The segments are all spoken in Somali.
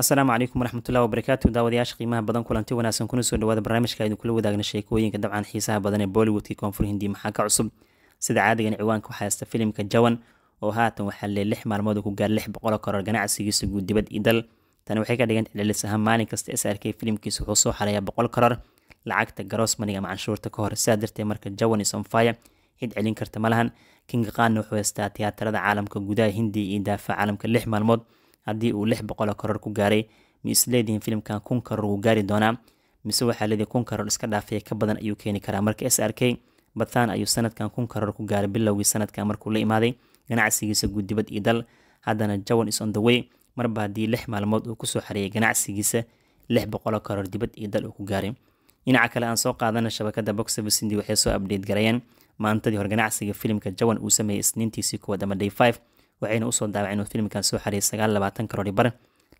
asalaamu calaykum waraxmatullahi wabarakaatu daawadayaasha qiimaha badan kulanti wanaagsan kuna soo dhawaada barnaamijka aynu kula wadaagna sheekooyinka dabcan xiisaha badan ee bollywoodka koonfur hindi maxaa ka cusub sida caadigan ciwaanka waxaa haysta filimka jawan oo haatan waxaa lee lix maalmood ku gaar lix boqol koror ganacsigiisa guud dibad iyo dal tani waxay ka dhiganta celcelis ahaan maalin kasta s r k filimkiisa wuxuu soo xareeyaa boqol koror lacagta garoosmaniga ama canshuurta ka hor sidaa darteed marka jawan is on fire celin karta malahan kinga qaanna wuxuu haystaa tiyaatarada caalamka gudaha hindiya iyo daafaca caalamka lix maalmood haddii uu lix boqol koror ku gaaray mi isleedihiin filimkan kun koror wuu gaari doonaa mise waxaa leedihi kun koror iska dhaafaya ka badan ayuu keeni karaa marka s r k bathan ayuu sanadkan kun koror ku gaaray bilowgii sanadkan markuu la imaaday ganacsigiisa guudibad iyo dal haddana jawan is on the way marba haddii lix maalmood uu kusoo xareeyay ganacsigiisa lix boqol koror dibad iyo dal uu ku gaaray dhinaca kale aan soo qaadana shabakada boxservice indi waxay soo abdheyt garayeen maantadii hor ganacsiga filimka jawan uu sameeyey isniintiisii kuwaad ama day five waxayna usoo daawaceen inuu filmkan soo xariyay sagaal labaatan karoor baran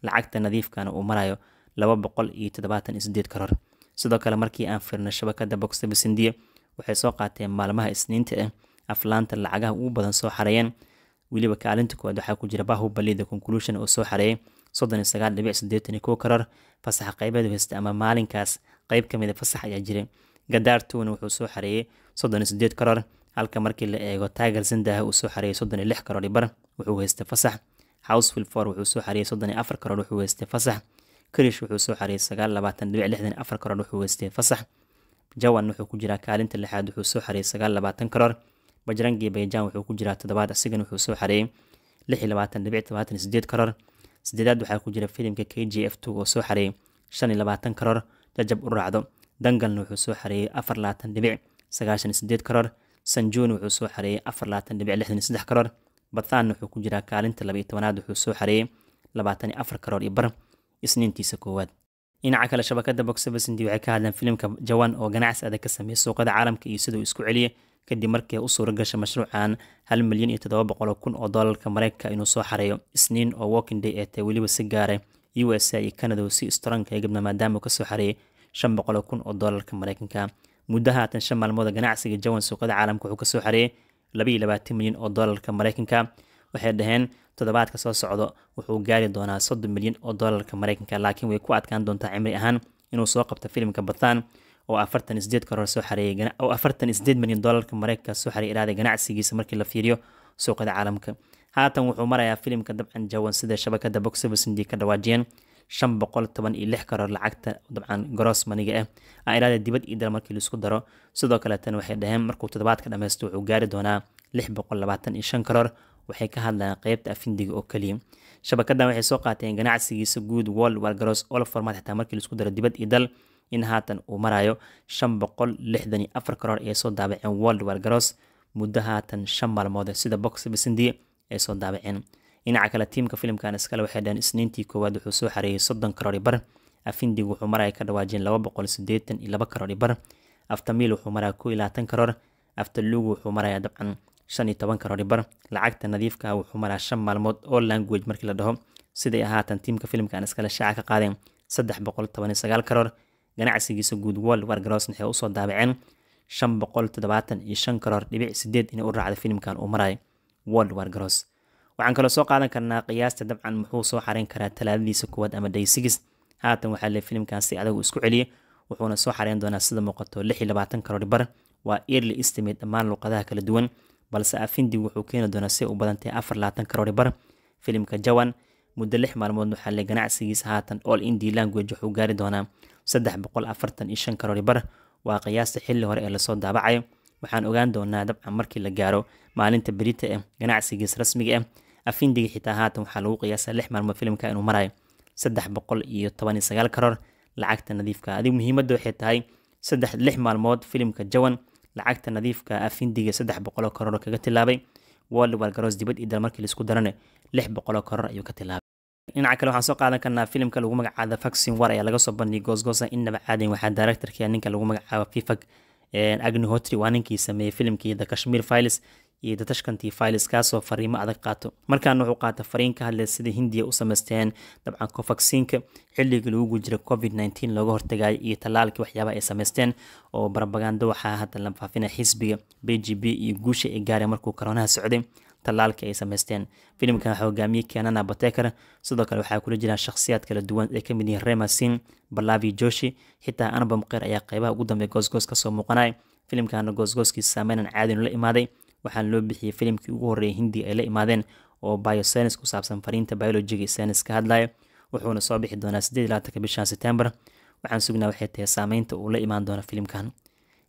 lacagta nadiifkana uu marayo laba boqol iyo toddobaatan sideed karoor sidoo kale markii aan fiirno shabakada boxsevis waxay soo qaateen maalmaha isniinta ah aflaanta lacagaha ugu badan soo xareeyeen weliba kaalinta koowaad waxaa ku jira bahu balida conclusion oo soo xareeyay soddon iyo sagaal dhibic siddeetan iyo kow karoor fasaxa qaybeedu haysta ama maalinkaas qayb ka mid a ah fasax ayaa jiray gadaar wuxuu soo xareeyay soddon iyo siddeed karoor halka markii la eego tiger sandah uu soo xareeyay soddon iyo lix karoor iyo wuxuu haystay fasax houseville for wuxuu soo xareeyay soddon iyo afar karoor wuxuu haystay fasax karish wuxuu soo xareeyay sagaal labaatan dhibic lixdan afar karoor wuxuu haystay fasax jawan wuxuu ku jiraa kaalinta lixaad wuxuu soo xareeyay sagaal labaatan karoor bajrangi bayjaan wuxuu ku jiraa toddobaad isagan wuxuu soo xareeyay lix iyo labaatan dhibic todobaatan iyo sideed karoor sideedaad waxaa ku jira filimka k j f two oo soo xareeyay shan iyo labaatan karoor jajab u raacdo dangalna wuxuu soo xareeyay afar labaatan dhibic sagaashan iyo sideed karoor sanjoni wuxuu soo xareeyey afarlaatandhibiclixdansaddex karoor bathaanna wuxuu ku jiraa kaalinta labaiyo tobanaad wuxuu soo xareeyey labaatan iyo afar karoor iyo bar isniintiisa koowaad dhinaca kale shabakada boxevesinti waxay ka hadleen filimka jawan oo ganacsi adag ka sameeyey suuqada caalamka iyo siduu isku celiye kadib markii u suura mashruucan hal milyan iyo toddoba boqol kun oo doolarka mareykanka inuu soo xareeyo isniin oo walking day ee weliba si gaaray ah u s a iyo canada oo si istroonka ah egabna maadaama uu kasoo xareeyey shan boqol kun oo doolarka mareykanka muddo haatan shan maalmooda ganacsiga jawan suuqyada caalamka wuxuu kasoo xareeyay labaiyo labaatan milyan oo doolarka mareykanka waxay dhaheen toddobaadka soo socdo wuxuu gaari doonaa soddon milyan oo doolarka mareykanka laakiin way ku adkaan doontaa cimri ahaan inuu soo qabto filimka bataan oo afartan iyo sideed soo xareeyay oo afartan iyo milyan doolarka mareykanka soo xareeyay iraaday ganacsigiisa markii la fiiriyo suuqyada caalamka haatan wuxuu marayaa filimka dabcan jawan sida shabakada box service ka dhawaajiyeen shan boqol toban iyo lix karoor lacagta dabcan gross maniga eh. ah ilaada dibad iyo dal markii laisku daro sidoo kaleetana waxay dhaheen markuu toddobaadka dhammaysto wuxuu gaari doonaa lix boqol labaatan iyo shan karoor waxay ka hadlaan qeybta afindiga oo keliya shabakadan waxay soo qaateen ganacsigiisa guud world war gross all format xitaa markii laisku daro dibad iyo dal in haatan uu marayo shan boqol lixdan iyo afar karoor ee soo daabaceen world war gross muddo haatan shan maalmood eh, sida box basindi ay soo daabaceen dhinaca kale tiimka filimkan iskale waxay dhaheen isniintii koowaad wuxuu soo xareeyey soddon karoodhi bar afindig wuxuu maraya ka dhawaajeen laba boqol sideetan iyo laba karoodhi bar aftamiil wuxuu maraya kow iyo karoor aftalugu wuxuu maraya dabcan shan iyo toban karoodhi bar lacagta nadiifka ah wuxuu maraya shan maalmood oo language markii la dhaho siday haatan tiimka filimkan iskale shaaca ka qaadeen saddex boqol toban iyo sagaal karoor ganacsigiisa guud wall wargaroos waxay usoo daabaceen shan boqol toddobaatan iyo shan karoor dhibic sideed inay u raacda filimkan uu maraya wall wargaroos waxaan kaloo soo qaadan karnaa qiyaasta dabcan muxuu soo xarin karaa talaadadiisa koowaad ama day sigis haatan waxaa le filimkan adagu isku celiya wuxuuna soo xareyn doonaa sida muuqato lix labaatan karoori bar waa early estimate dhammaan luqadaha kala duwan balse afindi wuxuu keeni doonaa si u badantahy afar labaatan karoori bar filimka jawan muddo lix maalmood waxaa le ganacsigiisa haatan all indi language wuxuu gaari doonaa saddex boqol afartan iyo shan karoori bar waa qiyaasta xilli hore ee lasoo daabacayo waxaan ogaan doonaa dabcan markii la gaaro maalinta berita eh ganacsigiisa rasmiga ah afindigi xitaa haatan waxaa lagu qiyaasaa lix maalmood filimka inuu marayo saddex boqol iyo tobaniyo sagaal karoor lacagta nadiifka adigu muhiimadda waxay tahay saddex lix maalmood filimka jawan lacagta nadiifka afindiga saddex boqoloo karoor kaga tilaabay world walgaros dibad iyo dal markii laisku darane lix boqoloo karoor ayuu ka tilaabay dhinaca kale waxaan soo qaadan karnaa filimka lagu magacaaba vaccine war ayaa laga soo bandhigay goosgoosa ah. inaba caadin waxaa directorkia ah ninka lagu magacaaba fifag agni waa ninkii sameeyey filimkii the kashmir files iyo datashkantii fayliskaasoo fariimo adag qaato markaana wuxuu qaata fariin ka hadlay sida hindiya u samaysteen dabcanko faksiinka xilligii lagu jira covid nteen looga hortagaayo iyo tallaalkii waxyaabaha ay samaysteen oo barbagando waxaa hadda la faafina xisbiga b g b iyo guusha ay gaareen markuu karoonaha socday tallaalkii ay samaysteen filimkan waxaa hogaamiye kenana batekar sidoo kale waxaa kula jiraan shakhsiyaad kala duwan ay kamid yihiin remasin balavi joshi xitaa anabamqeer ayaa qeybaha ugu dambeya goosgoos kasoo muuqanay filimkana goosgooskii saameynan caadinu la imaaday waxaana loo bixiyey filimkii ugu horreeyay hindi ay la imaadeen oo biosenis ku saabsan fariinta biologiga senis ka hadlaya wuxuuna soo bixi doonaa sideedlaatanka bishan setembar waxaan sugnaa waxay tahay saameynta uu la imaan doono filimkan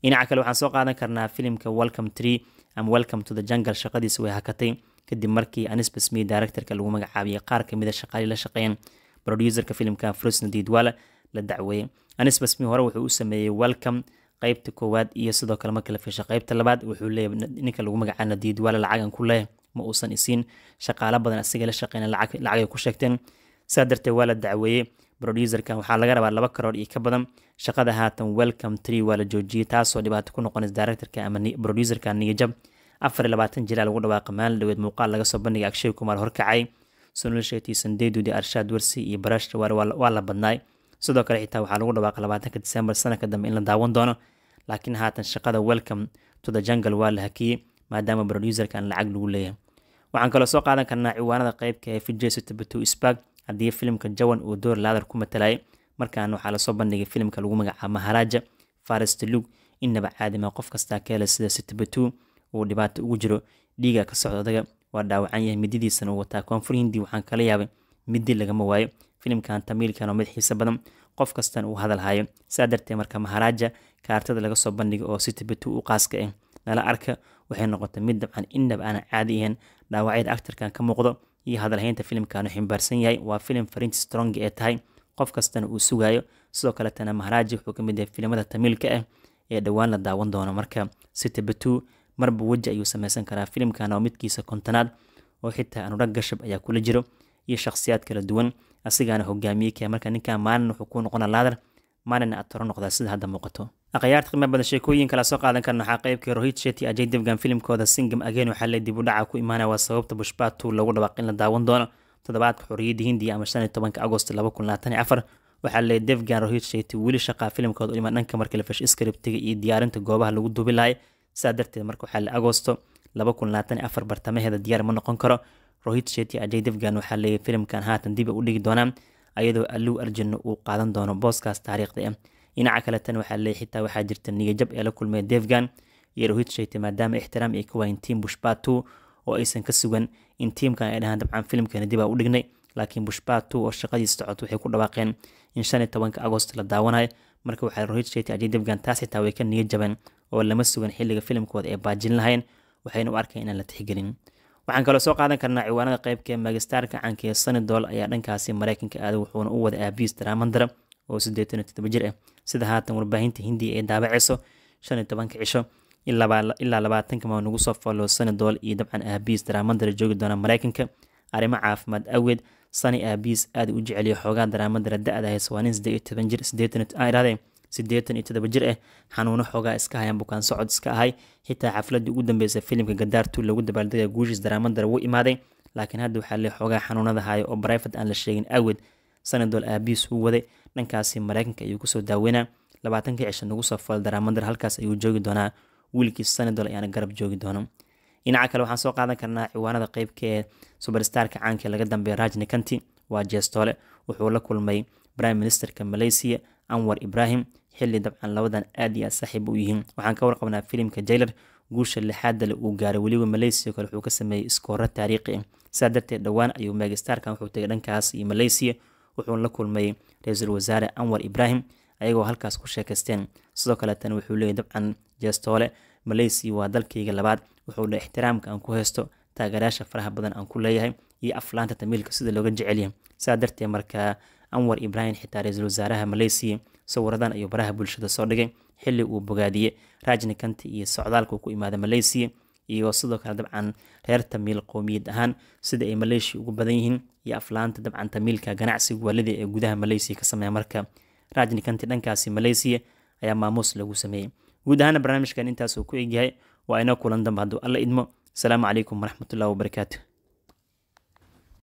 dhinaca kale waxaan soo qaadan karnaa filimka welcome tree ama welcome to the jungle shaqadiisa way hakatay kadib markii anisbas directorka lagu magacaabiyey qaar kamida ah shaqaalii la shaqeeyeen producerka filimka frusna diidwala la dacweeyey anisbas hore wuxuu u sameeyey welcome qaybta koowaad iyo sidoo kale marka la fiisha qaybta labaad wuxuu leeyahay ninka lagu magacaay nadiid waale lacagan ku leh ma uusan isiin shaqaalo badan asaga la shaqeyna lacagay ku sheegteen saa darteed waa la dacweeyey broducerkan waxaa laga rabaa laba karoor iyo ka badan shaqada haatan welcome tree waa la joojiyey taasoo dhibaato ku noqonaysa directorka ama producerka niyajab afar iyo labaatan jiraa lagu dhawaaqa maalin dhaweed muuqaal laga soo bandhigay akshay kumaal horkacay sunul sheeti sandeedudi arshaad warsi iyo barash waa la badnaay sidoo kale xitaa waxaa lagu dhawaaqa labaatanka disembar sanadka dambe in la daawan doono laakiin haatan shaqada welcome to the jungle waa la hakiyey maadaama producerka aan lacag lagu leeyahay waxaan kaloo soo qaadan karnaa ciwaanada qeybka ah ee vijeso spark haddii filimka jawan uu door laadar ku matalayay markaana waxaa lasoo bandhigay filimka lagu magacaabo maharaja faris innaba caadima qof kastaa keela sida sitabato uu dhibaato ugu jiro dhiiga ka socdo adaga waa dhaawacan yahay midadiisana uu wataa koonfur hindi waxaan kala yaabay middi lagama waayo filimkan tamiilkan oo mid xiise badan qof kastana uu hadalhayo saa darteed marka maharaaja kaartada laga soo bandhigay oo si u qaaska ah nala arka waxay noqotay mid dabcan indhab aan caadi ahayn dhaawacyada actarkan ka muuqdo iyo hadalhaynta filimkan uu ximbaarsan yahay waa filim fariinta strong ee tahay qof kastana uu sugaayo sidoo kaletana maharaaji wuxuu kamid yahay filimada tamiilka ah ee dhowaan la daawan doono marka si marba weji ayuu sameysan karaa filimkan oo midkiisa kontonaad oo xitaa anudha gashab ayaa kula jiro iyo shakhsiyaad kala duwan asigaana hogaamiye kaya marka ninkan maalin wuxuu kuu noqona laadar maalina aad toro sida hadda muuqato akhyaarta qiima badan sheekooyin kala soo qaadan karna waxaa qaybkii rohit sheti ajay debgan filimkooda singam again waxaa le dib u dhaca ku imaanaya waa sababta bushbatu loogu dhawaaq in la daawan doono toddobaadka xorriyadda hindiya ama shan iyo tobanka agost laba kun labaatan iyo afar waxaa le devgan rohit sheti weli shaqaa filimkooda u imaan dhanka markalefesh iskribtiga iyo diyaarinta goobaha lagu dubilahay saa darteed marka waxaa le agosto laba kun labaatan iyo afar bartamaheeda diyaar ma noqon karo rohit sheti ajay devgan waxaa leeyahy filimkan haatan dib u dhigi doonaa ayadoo aluu arjano uu qaadan doono booskaas taariikhda ah dhinaca kale waxaa leeyahy xitaa waxaa jirta niyajab ee la kulmay devgan iyo rohit sheti maadaama ixtiraam ay ka waayen bushbatu oo aysan ka sugan in tiimkan ay dhahaan dabcan filimkana dib u dhignay laakiin bushbatu oo shaqadiis socota waxay ku dhawaaqeen in shan iyo tobanka agost la daawanayo marka waxaa rohit sheti ajay devgan taas xitaa way ka niya oo lama sugan xilliga filimkooda ee baajin lahayn waxayna u arkeen inaan la tixgelin waxaan kaloo soo qaadan karnaa ciwaanada qeybkee magistaarka cankee sanidol ayaa dhankaasi mareykanka aaday wuxuuna u wada aabiis daraamandara oo sideetan iyo jir ah sida haatan warbaahinta hindiya ay daabaceyso shan iyo tobanka cisho ilaa labaatanka ma nagu soo fallo sanidol iyo dabcan aabiis daraamandara joogi doona mareykanka arrimo caafimaad awgeed sani aabiis aad u jeceliya xoogaa daraamandara da-da waa nin sideed iyo toban jir sideetan irade sideetan iyo toddoba jir ah xanuuno xoogaa iska hayan bukaan socod iska ahay xitaa xafladii ugu dambeysay filimka gadaartu lagu dabaaldegaya guushiis daraamadara wuu imaaday laakiin hadda waxaa lee xoogaa xanuunada haya oo brifat aan la sheegin awgeed sanadool aabihiis uu waday dhankaasi maraykanka ayuu kusoo daaweynaa labaatankii cishan nagu soo falay daraamadar halkaas ayuu joogi doonaa wiilkiis sanadol ayaana garab joogi doono dhinaca kale waxaan soo qaadan karnaa ciwaanada qeybka ee subarstarka caanka laga dambeeya rajni kanti waa jeestoole wuxuu la kulmay brime ministerka malaysiya anwar ibrahim xili dabcan labadan aad iyo aad saaxiib u yihiin waxaan ka warqabnaa filimka jailer guusha lixaad dale uu gaaray weliba maleysiya kale wuxuu ka sameeyey iskooro taariikhi ah darteed dhowaan ayuu megistarkan wuxuu tegay dhankaas iyo maleysiya wuxuuna la kulmayay ra-iisul wasaare anwar ibraahim ayagoo halkaas ku sheekaysteen sidoo kaleetana wuxuu leeyay dabcan jeestoole maleysiya waa dalkayga labaad wuxuu dha ixtiraamka aan ku haysto taageerayaasha faraha badan aan ku leeyahay iyo aflaanta tamiilka sida looga jecelyahay saa darteed markaa anwar ibraahim xitaa ra-iisul wasaaraha maleysiya sawiradan ayuu baraha bulshada soo dhigay xili uu bogaadiye raajnikanta iyo socdaalka ku imaada maleysiya iyo sidoo kale dabcan reer tamiil qowmiyad ahaan sida ay maleeshiya ugu badan yihiin iyo aflaanta dabcan tamiilka ganacsiga waalida ee gudaha maleysiya ka sameeya marka raajnikanti dhankaasi maleysiya ayaa maamuus lagu sameeyey guud ahaana barnaamijkan intaasuu ku egyahay waa inoo kulan dambe hadduu alla idmo asalaamu calaykum waraxmatullahi wabarakaatu